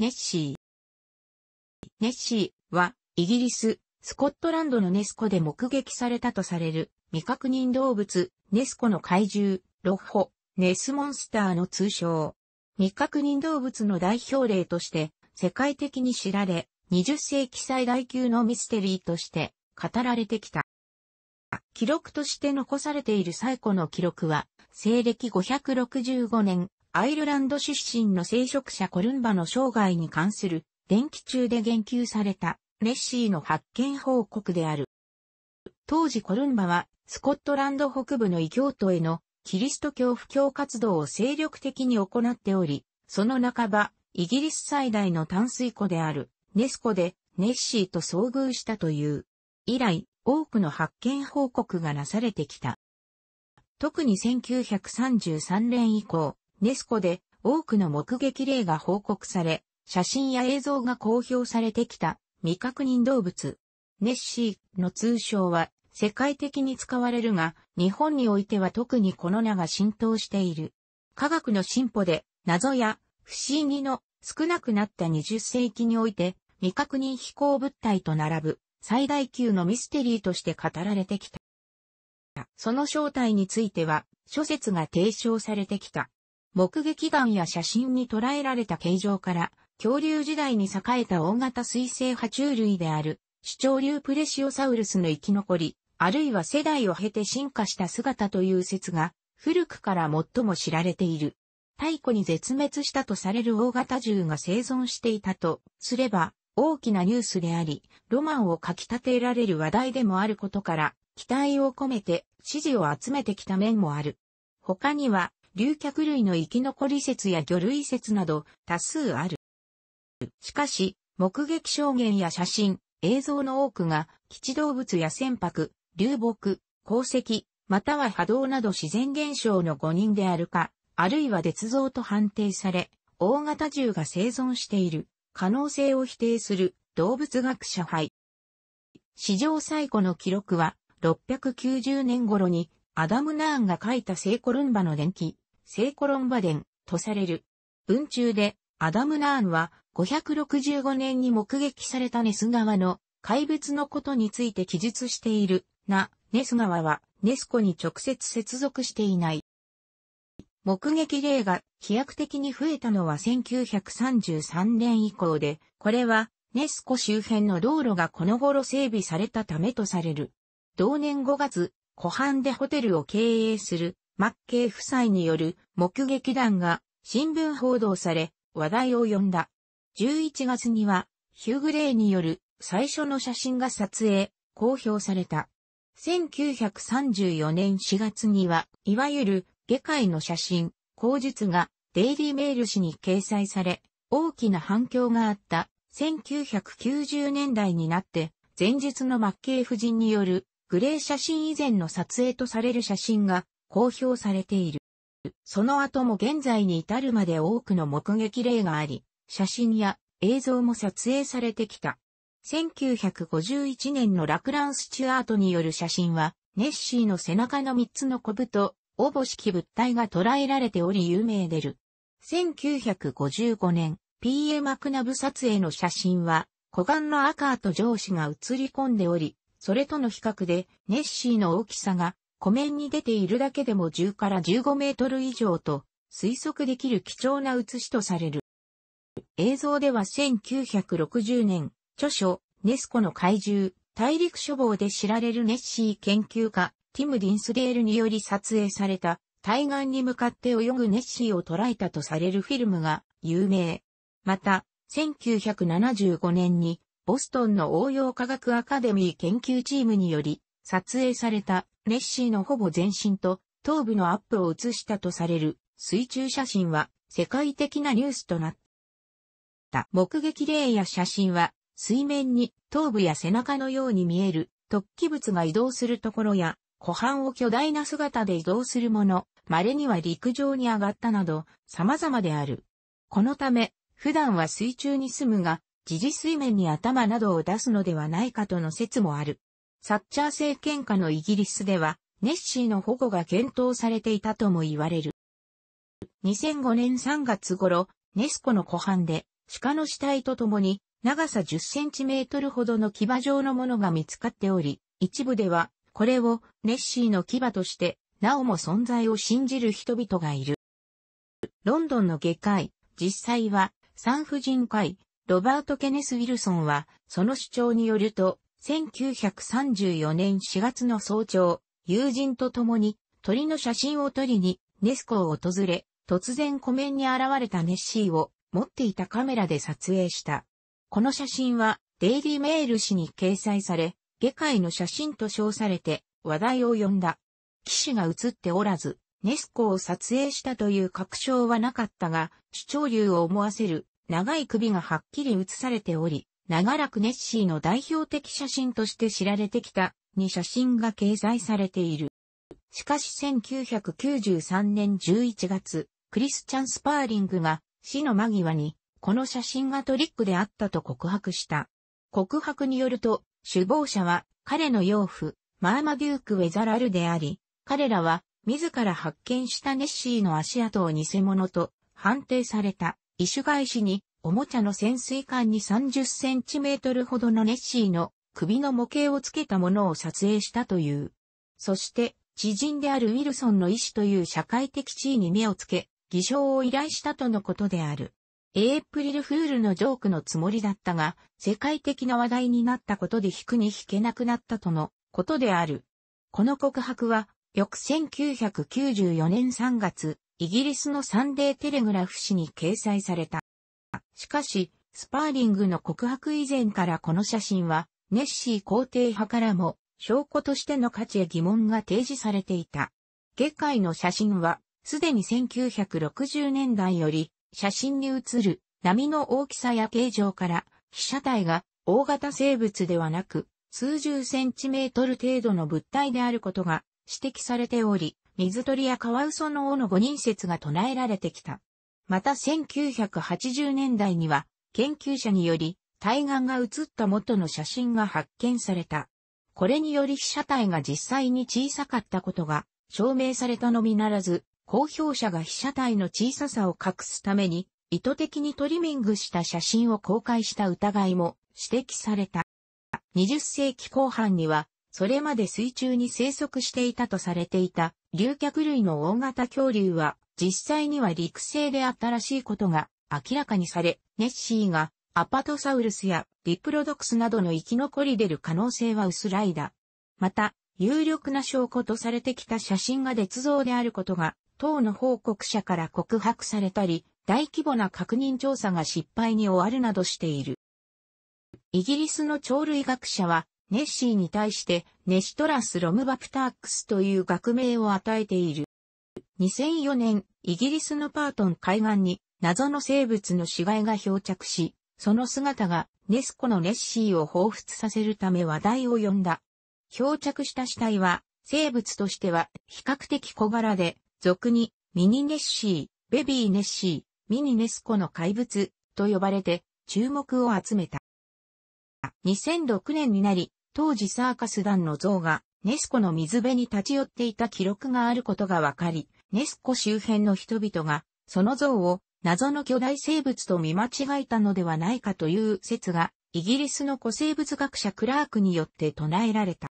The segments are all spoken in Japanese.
ネッシー。ネッシーは、イギリス、スコットランドのネスコで目撃されたとされる、未確認動物、ネスコの怪獣、ロッホ、ネスモンスターの通称。未確認動物の代表例として、世界的に知られ、20世紀最大級のミステリーとして語られてきた。記録として残されている最古の記録は、西暦565年、アイルランド出身の聖職者コルンバの生涯に関する電気中で言及されたネッシーの発見報告である。当時コルンバはスコットランド北部の異教徒へのキリスト教布教活動を精力的に行っており、その半ば、イギリス最大の淡水湖であるネス湖でネッシーと遭遇したという。以来、多くの発見報告がなされてきた。特に1933年以降、ネスコで多くの目撃例が報告され、写真や映像が公表されてきた未確認動物。ネッシーの通称は世界的に使われるが、日本においては特にこの名が浸透している。科学の進歩で謎や不思議の少なくなった20世紀において未確認飛行物体と並ぶ最大級のミステリーとして語られてきた。その正体については諸説が提唱されてきた。目撃眼や写真に捉えられた形状から、恐竜時代に栄えた大型水生爬虫類である、主張流プレシオサウルスの生き残り、あるいは世代を経て進化した姿という説が、古くから最も知られている。太古に絶滅したとされる大型獣が生存していたとすれば、大きなニュースであり、ロマンをかき立てられる話題でもあることから、期待を込めて支持を集めてきた面もある。他には、竜脚類の生き残り説や魚類説など多数ある。しかし、目撃証言や写真、映像の多くが、基地動物や船舶、流木、鉱石、または波動など自然現象の誤認であるか、あるいは絶像と判定され、大型銃が生存している、可能性を否定する動物学者杯。史上最古の記録は、690年頃に、アダム・ナーンが書いた聖コルンバの伝記、聖コロンバデンとされる。文中でアダム・ナーンは565年に目撃されたネス川の怪物のことについて記述している。な、ネス川はネス湖に直接接続していない。目撃例が飛躍的に増えたのは1933年以降で、これはネス湖周辺の道路がこの頃整備されたためとされる。同年5月、湖畔でホテルを経営するマッケイ夫妻による目撃談が新聞報道され話題を呼んだ。11月にはヒューグレイによる最初の写真が撮影、公表された。1934年4月には、いわゆる下界の写真、口述がデイリーメール誌に掲載され、大きな反響があった1990年代になって、前日のマッケイ夫人によるグレー写真以前の撮影とされる写真が公表されている。その後も現在に至るまで多くの目撃例があり、写真や映像も撮影されてきた。1951年のラクラン・スチュアートによる写真は、ネッシーの背中の3つのコブと、おぼしき物体が捉えられており有名でる。1955年、P.A. マクナブ撮影の写真は、小顔の赤と上司が映り込んでおり、それとの比較で、ネッシーの大きさが湖面に出ているだけでも10から15メートル以上と推測できる貴重な写しとされる。映像では1960年、著書、ネスコの怪獣、大陸処方で知られるネッシー研究家、ティム・ディンスデールにより撮影された、対岸に向かって泳ぐネッシーを捉えたとされるフィルムが有名。また、1975年に、ボストンの応用科学アカデミー研究チームにより、撮影されたネッシーのほぼ全身と頭部のアップを写したとされる水中写真は世界的なニュースとなった。目撃例や写真は水面に頭部や背中のように見える突起物が移動するところや湖畔を巨大な姿で移動するもの、稀には陸上に上がったなど様々である。このため普段は水中に住むが時事水面に頭などを出すのではないかとの説もある。サッチャー政権下のイギリスでは、ネッシーの保護が検討されていたとも言われる。2005年3月頃、ネスコの湖畔で、鹿の死体とともに、長さ10センチメートルほどの牙状のものが見つかっており、一部では、これをネッシーの牙として、なおも存在を信じる人々がいる。ロンドンの外科医、実際は、産婦人科医、ロバート・ケネス・ウィルソンは、その主張によると、1934年4月の早朝、友人と共に鳥の写真を撮りにネスコを訪れ、突然湖面に現れたネッシーを持っていたカメラで撮影した。この写真はデイリーメール誌に掲載され、下界の写真と称されて話題を呼んだ。騎士が写っておらず、ネスコを撮影したという確証はなかったが、主張流を思わせる長い首がはっきり写されており、長らくネッシーの代表的写真として知られてきた、に写真が掲載されている。しかし1993年11月、クリスチャン・スパーリングが死の間際に、この写真がトリックであったと告白した。告白によると、首謀者は彼の養父、マーマデューク・ウェザラルであり、彼らは自ら発見したネッシーの足跡を偽物と判定された、異種返しにおもちゃの潜水艦に30センチメートルほどのネッシーの首の模型をつけたものを撮影したという。そして、知人であるウィルソンの医師という社会的地位に目をつけ、偽証を依頼したとのことである。エイプリルフールのジョークのつもりだったが、世界的な話題になったことで引くに引けなくなったとのことである。この告白は、翌1994年3月、イギリスのサンデーテレグラフ誌に掲載された。しかし、スパーリングの告白以前からこの写真は、ネッシー皇帝派からも、証拠としての価値へ疑問が提示されていた。下界の写真は、すでに1960年代より、写真に写る波の大きさや形状から、被写体が大型生物ではなく、数十センチメートル程度の物体であることが指摘されており、水鳥やカワウソの尾の五人説が唱えられてきた。また1980年代には、研究者により、対岸が写った元の写真が発見された。これにより被写体が実際に小さかったことが証明されたのみならず、公表者が被写体の小ささを隠すために、意図的にトリミングした写真を公開した疑いも指摘された。20世紀後半には、それまで水中に生息していたとされていた、竜脚類の大型恐竜は、実際には陸生であったらしいことが明らかにされ、ネッシーがアパトサウルスやリプロドクスなどの生き残り出る可能性は薄らいだ。また、有力な証拠とされてきた写真が捏造であることが、党の報告者から告白されたり、大規模な確認調査が失敗に終わるなどしている。イギリスの鳥類学者は、ネッシーに対して、ネシトラス・ロムバプタークスという学名を与えている。2004年、イギリスのパートン海岸に謎の生物の死骸が漂着し、その姿がネスコのネッシーを彷彿させるため話題を呼んだ。漂着した死体は、生物としては比較的小柄で、俗にミニネッシー、ベビーネッシー、ミニネスコの怪物と呼ばれて注目を集めた。2006年になり、当時サーカス団の像がネスコの水辺に立ち寄っていた記録があることがわかり、ネスコ周辺の人々が、その像を謎の巨大生物と見間違えたのではないかという説が、イギリスの古生物学者クラークによって唱えられた。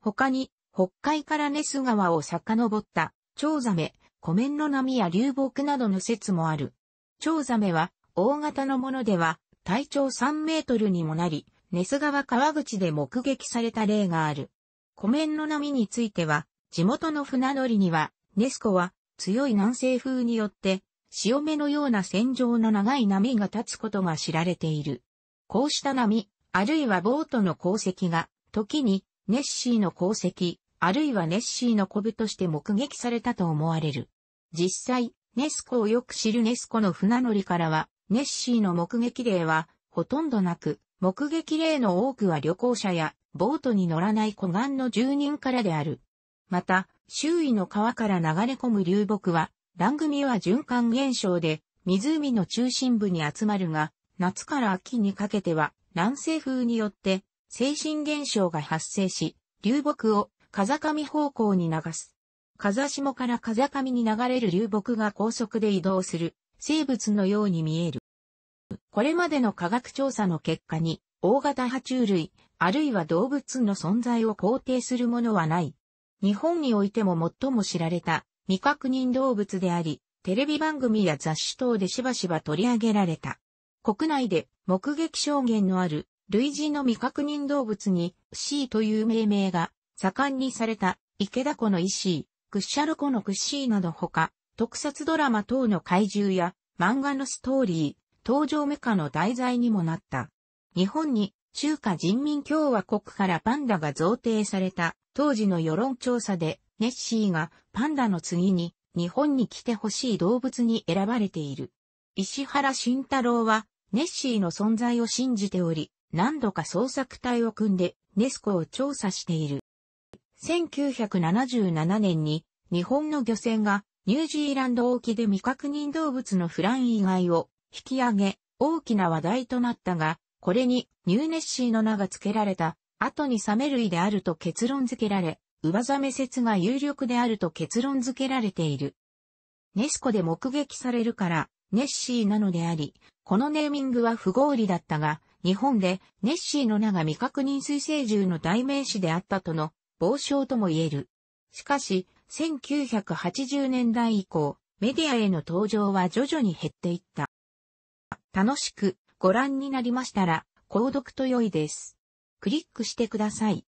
他に、北海からネス川を遡った、チョウザメ、湖面の波や流木などの説もある。チョウザメは、大型のものでは、体長3メートルにもなり、ネス川川口で目撃された例がある。湖面の波については、地元の船乗りには、ネスコは強い南西風によって潮目のような線状の長い波が立つことが知られている。こうした波、あるいはボートの鉱石が、時にネッシーの鉱石、あるいはネッシーのコブとして目撃されたと思われる。実際、ネスコをよく知るネスコの船乗りからは、ネッシーの目撃例はほとんどなく、目撃例の多くは旅行者やボートに乗らない湖岸の住人からである。また、周囲の川から流れ込む流木は、番組は循環現象で、湖の中心部に集まるが、夏から秋にかけては、南西風によって、精神現象が発生し、流木を風上方向に流す。風下から風上に流れる流木が高速で移動する生物のように見える。これまでの科学調査の結果に、大型爬虫類、あるいは動物の存在を肯定するものはない日本においても最も知られた未確認動物であり、テレビ番組や雑誌等でしばしば取り上げられた。国内で目撃証言のある類似の未確認動物に C という命名が盛んにされた池田湖の石井、クッシャル湖のクッシーなどほか、特撮ドラマ等の怪獣や漫画のストーリー、登場メカの題材にもなった。日本に中華人民共和国からパンダが贈呈された当時の世論調査で、ネッシーがパンダの次に日本に来てほしい動物に選ばれている。石原慎太郎は、ネッシーの存在を信じており、何度か捜索隊を組んで、ネスコを調査している。1977年に、日本の漁船が、ニュージーランド沖で未確認動物のフラン以外を引き上げ、大きな話題となったが、これにニューネッシーの名が付けられた後にサメ類であると結論付けられ、上ザメ説が有力であると結論付けられている。ネスコで目撃されるから、ネッシーなのであり、このネーミングは不合理だったが、日本でネッシーの名が未確認水生獣の代名詞であったとの傍証とも言える。しかし、1980年代以降、メディアへの登場は徐々に減っていった。楽しくご覧になりましたら、購読と良いです。クリックしてください。